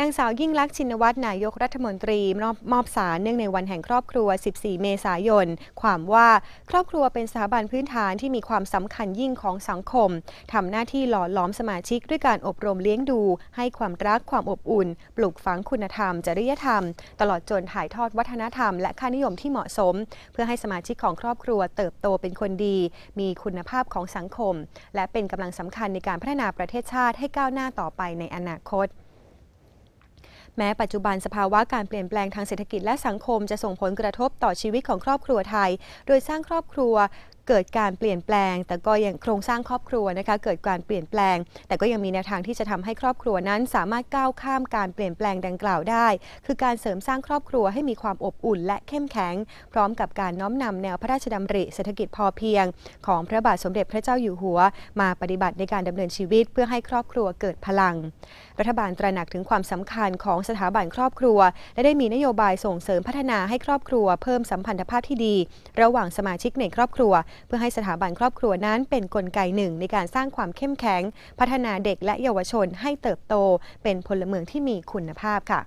นางสาวยิ่งลักษณ์ชินวัตร นายกรัฐมนตรีมอบสารเนื่องในวันแห่งครอบครัว 14 เมษายน ความว่าครอบครัวเป็นสถาบันพื้นฐานที่มีความสำคัญยิ่งของสังคม ทำหน้าที่หล่อหลอมสมาชิกด้วยการอบรมเลี้ยงดูให้ความรักความอบอุ่น ปลูกฝังคุณธรรม จริยธรรม ตลอดจนถ่ายทอดวัฒนธรรมและค่านิยมที่เหมาะสม เพื่อให้สมาชิกของครอบครัวเติบโตเป็นคนดี มีคุณภาพของสังคม และเป็นกำลังสำคัญในการพัฒนาประเทศชาติให้ก้าวหน้าต่อไปในอนาคตแม้ปัจจุบันสภาวะการเปลี่ยนแปลงทางเศรษฐกิจและสังคมจะส่งผลกระทบต่อชีวิตของครอบครัวไทย โดยสร้างครอบครัวเกิดการเปลี่ยนแปลง แต่ก็ยังโครงสร้างครอบครัวนะคะ เกิดการเปลี่ยนแปลง แต่ก็ยังมีแนวทางที่จะทำให้ครอบครัวนั้น สามารถก้าวข้ามการเปลี่ยนแปลงดังกล่าวได้ คือการเสริมสร้างครอบครัว ให้มีความอบอุ่นและเข้มแข็ง พร้อมกับการน้อมนำแนวพระราชดำริเศรษฐกิจพอเพียง ของพระบาทสมเด็จพระเจ้าอยู่หัว มาปฏิบัติในการดำเนินชีวิตเพื่อให้ครอบครัวเกิดพลัง รัฐบาลตระหนักถึงความสำคัญของสถาบันครอบครัว และได้มีนโยบายส่งเสริมพัฒนาให้ครอบครัว เพิ่มสัมพันธภาพที่ดี ระหว่างสมาชิกในครอบครัวเพื่อให้สถาบันครอบครัวนั้นเป็นนกลไกหนึ่งในการสร้างความเข้มแข็ง พัฒนาเด็กและเยาวชนให้เติบโตเป็นพลเมืองที่มีคุณภาพค่ะ